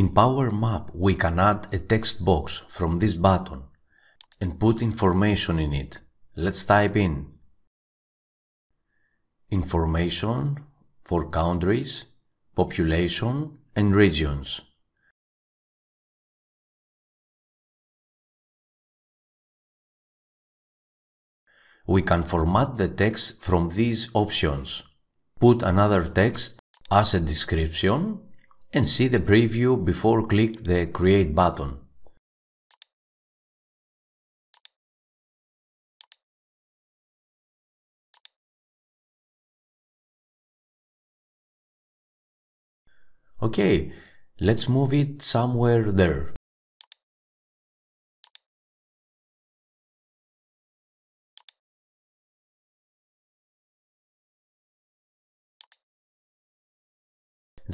In Power Map, we can add a text box from this button and put information in it. Let's type in information for countries, population and regions. We can format the text from these options. Put another text as a description and see the preview before click the Create button. Okay, let's move it somewhere there.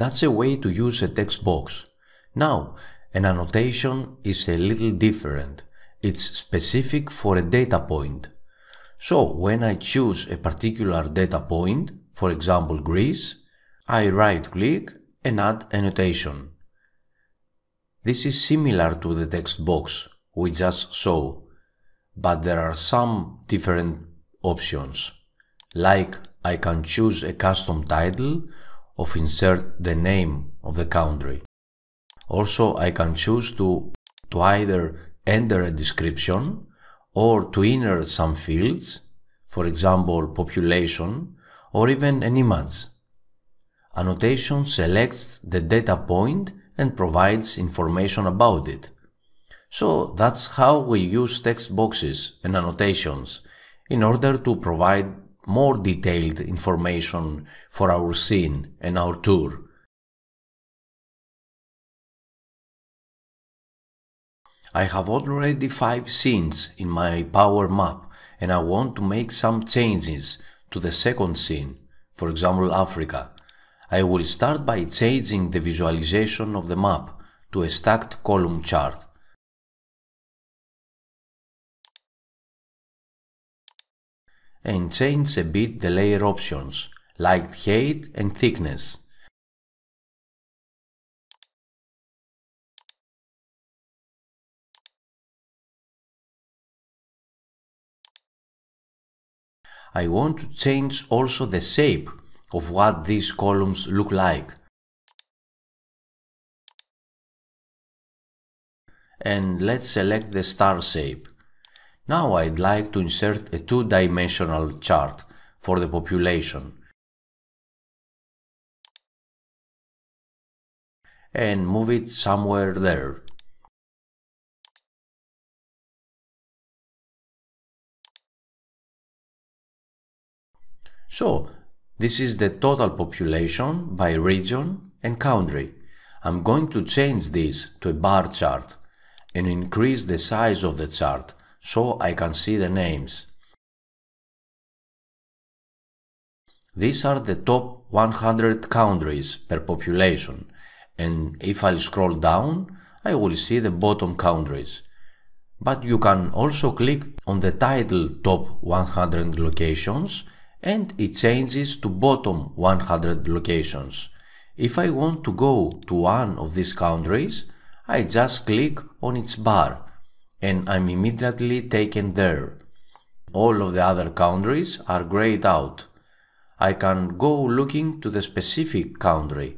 That's a way to use a text box. Now, an annotation is a little different. It's specific for a data point. So, when I choose a particular data point, for example Greece, I right-click and add annotation. This is similar to the text box we just saw, but there are some different options. Like I can choose a custom title of insert the name of the country. Also, I can choose to, to either enter a description or to insert some fields, for example, population or even an image. Annotation selects the data point and provides information about it. So that's how we use text boxes and annotations in order to provide more detailed information for our scene and our tour. I have already 5 scenes in my power map and I want to make some changes to the second scene, for example Africa. I will start by changing the visualization of the map to a stacked column chart and change a bit the layer options, like height and thickness. I want to change also the shape of what these columns look like. And let's select the star shape. Now I'd like to insert a two-dimensional chart for the population and move it somewhere there. So, this is the total population by region and country. I'm going to change this to a bar chart and increase the size of the chart so I can see the names. These are the top 100 countries per population and if i scroll down I will see the bottom countries. But you can also click on the title top 100 locations and it changes to bottom 100 locations. If I want to go to one of these countries, I just click on its bar and I'm immediately taken there. All of the other countries are grayed out. I can go looking to the specific country.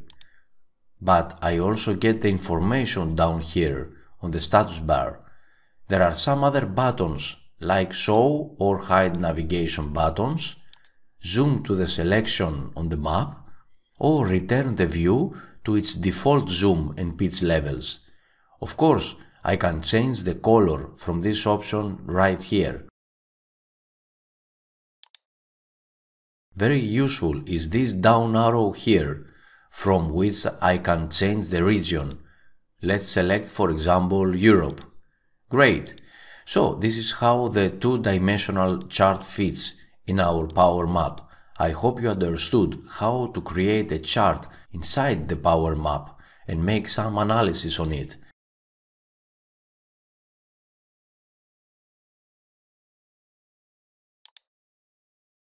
But I also get the information down here on the status bar. There are some other buttons like show or hide navigation buttons, zoom to the selection on the map, or return the view to its default zoom and pitch levels. Of course, I can change the color from this option right here. Very useful is this down arrow here, from which I can change the region. Let's select for example Europe. Great! So this is how the two-dimensional chart fits in our power map. I hope you understood how to create a chart inside the power map and make some analysis on it.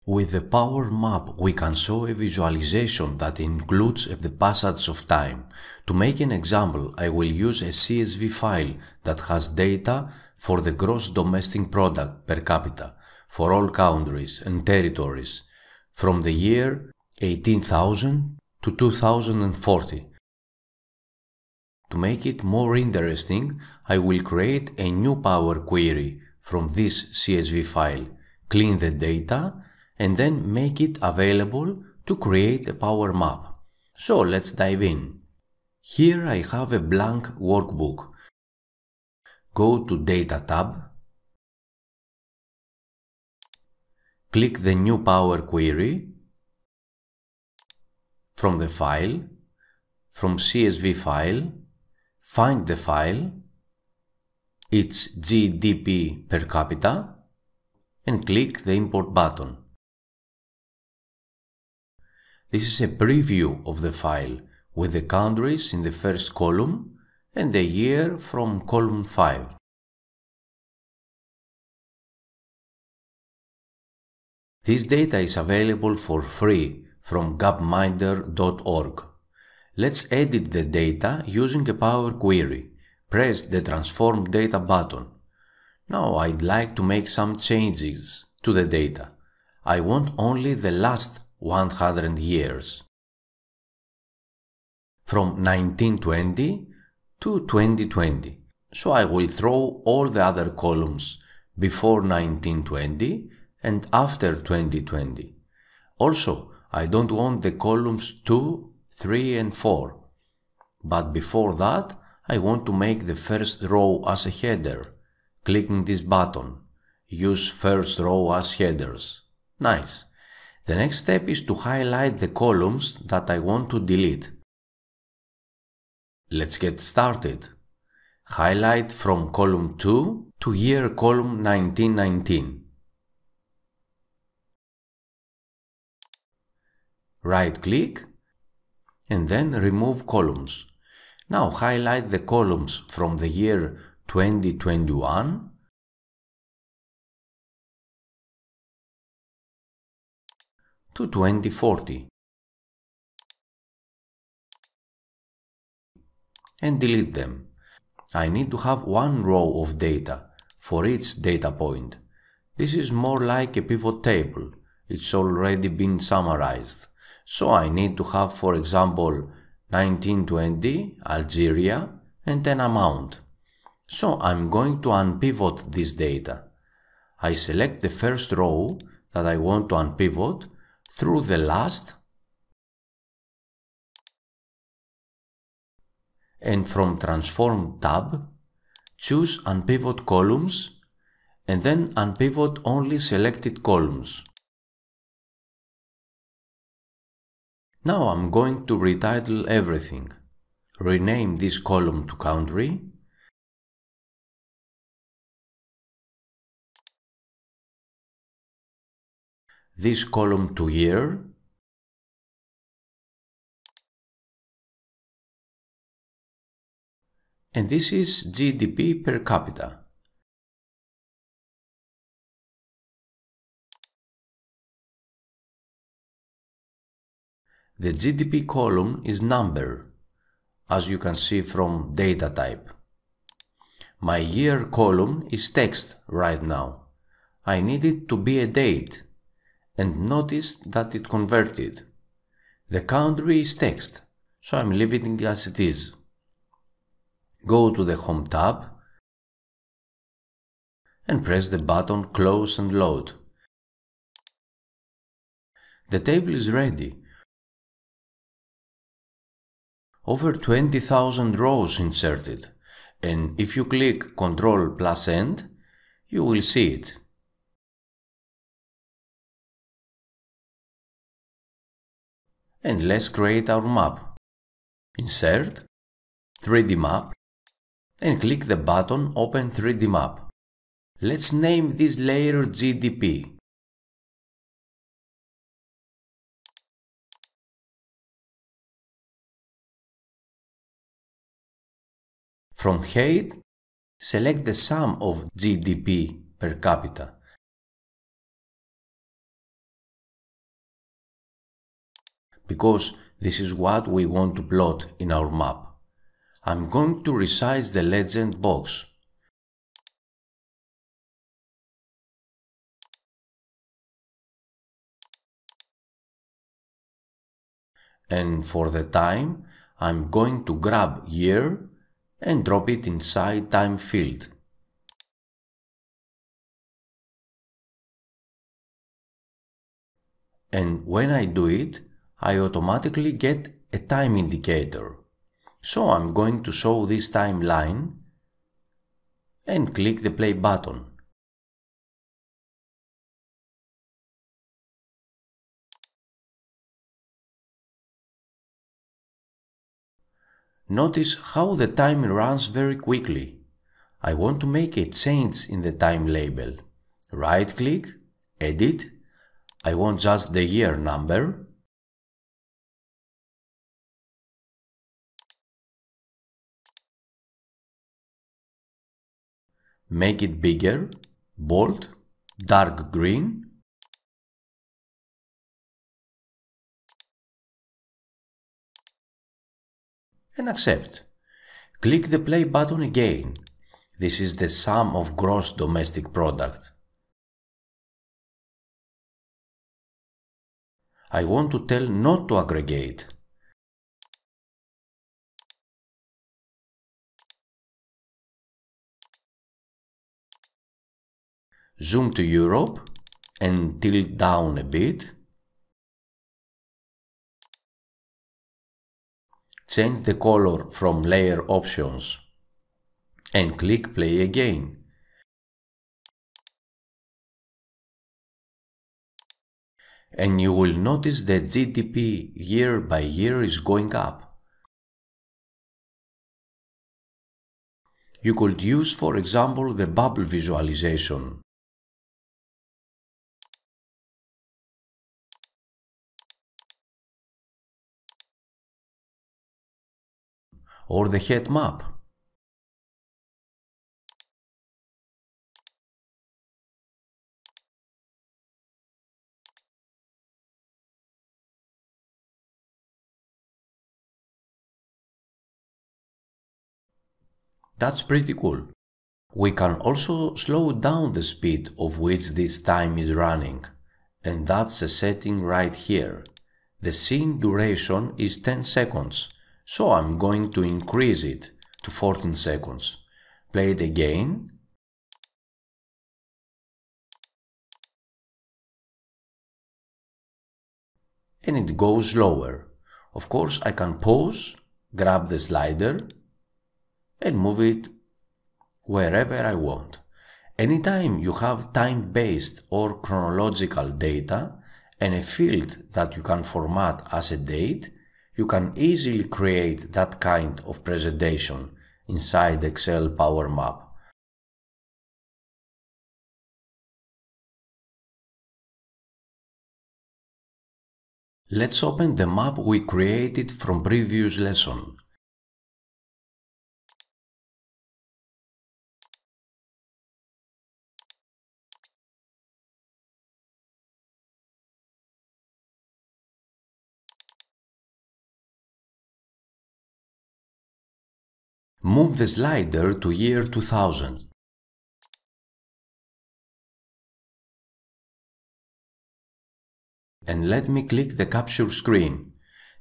With the power map we can show a visualization that includes the passage of time. To make an example, I will use a CSV file that has data for the gross domestic product per capita for all countries and territories from the year 18,000 to 2040. To make it more interesting, I will create a new Power Query from this CSV file, clean the data and then make it available to create a power map. So let's dive in. Here I have a blank workbook. Go to Data tab. Click the New Power Query from the file, from CSV file, find the file, its GDP per capita and click the import button. This is a preview of the file with the countries in the first column and the year from column 5. This data is available for free from gapminder.org. Let's edit the data using a Power Query. Press the Transform Data button. Now I'd like to make some changes to the data. I want only the last 100 years. From 1920 to 2020. So I will throw all the other columns before 1920 and after 2020. Also, I don't want the columns 2, 3 and 4. But before that, I want to make the first row as a header. Clicking this button. Use first row as headers. Nice. The next step is to highlight the columns that I want to delete. Let's get started. Highlight from column 2 to year column 1919. Right click and then remove columns. Now highlight the columns from the year 2021 to 2040 and delete them. I need to have one row of data for each data point. This is more like a pivot table. It's already been summarized. So I need to have, for example, 1920, Algeria, and an amount. So I'm going to unpivot this data. I select the first row that I want to unpivot through the last and from transform tab choose unpivot columns and then unpivot only selected columns. Now I'm going to retitle everything. Rename this column to country this column to year, and this is GDP per capita. The GDP column is number, as you can see from data type. My year column is text right now. I need it to be a date, and noticed that it converted. The country is text, so I'm leaving it as it is. Go to the Home tab and press the button Close and Load. The table is ready. Over 20,000 rows inserted, and if you click Ctrl plus End, you will see it. and let's create our map. Insert, 3D map and click the button Open 3D map. Let's name this layer GDP. From height, select the sum of GDP per capita. because this is what we want to plot in our map. I'm going to resize the legend box. And for the time, I'm going to grab year and drop it inside time field. And when I do it, I automatically get a time indicator. So I'm going to show this timeline and click the play button. Notice how the time runs very quickly. I want to make a change in the time label. Right click, edit, I want just the year number make it bigger, bold, dark green, and accept. Click the play button again. This is the sum of gross domestic product. I want to tell not to aggregate. zoom to Europe and tilt down a bit. Change the color from layer options and click play again. And you will notice that GDP year by year is going up. You could use, for example, the bubble visualization. or the head map. That's pretty cool. We can also slow down the speed of which this time is running, and that's a setting right here. The scene duration is 10 seconds. So I'm going to increase it to 14 seconds. Play it again. And it goes lower. Of course, I can pause, grab the slider and move it wherever I want. Anytime you have time-based or chronological data and a field that you can format as a date, you can easily create that kind of presentation inside Excel Power Map. Let's open the map we created from previous lesson. Move the slider to year 2000. And let me click the capture screen.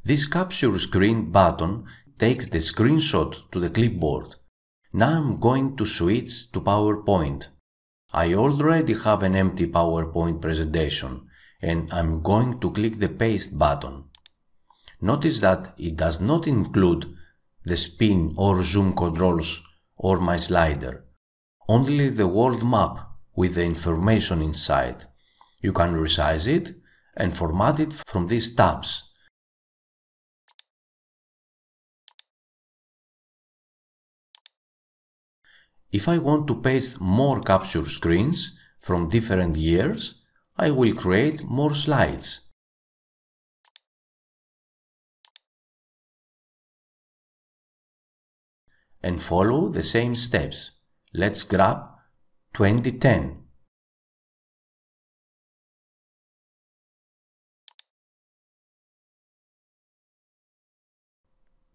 This capture screen button takes the screenshot to the clipboard. Now I'm going to switch to PowerPoint. I already have an empty PowerPoint presentation and I'm going to click the paste button. Notice that it does not include the spin or zoom controls or my slider. Only the world map with the information inside. You can resize it and format it from these tabs. If I want to paste more capture screens from different years, I will create more slides. and follow the same steps. Let's grab 2010.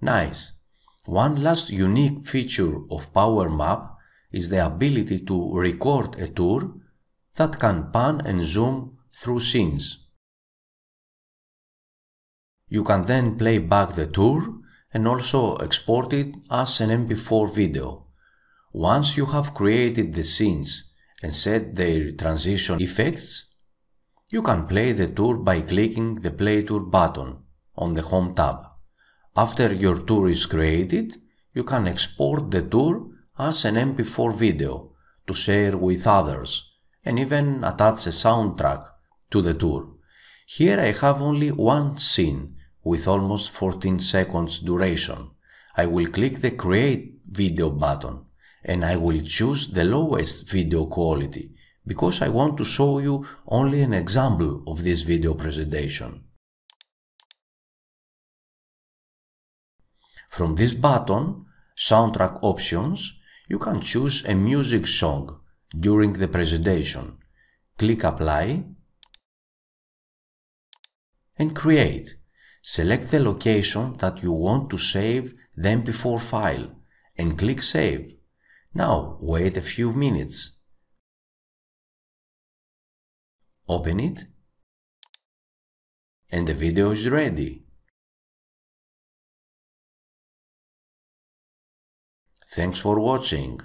Nice. One last unique feature of Power Map is the ability to record a tour that can pan and zoom through scenes. You can then play back the tour and also export it as an MP4 video. Once you have created the scenes and set their transition effects, you can play the tour by clicking the Play Tour button on the Home tab. After your tour is created, you can export the tour as an MP4 video to share with others and even attach a soundtrack to the tour. Here I have only one scene with almost 14 seconds duration. I will click the create video button and I will choose the lowest video quality because I want to show you only an example of this video presentation. From this button, Soundtrack Options, you can choose a music song during the presentation. Click Apply and Create. Select the location that you want to save the MP4 file and click Save. Now wait a few minutes. Open it and the video is ready. Thanks for watching.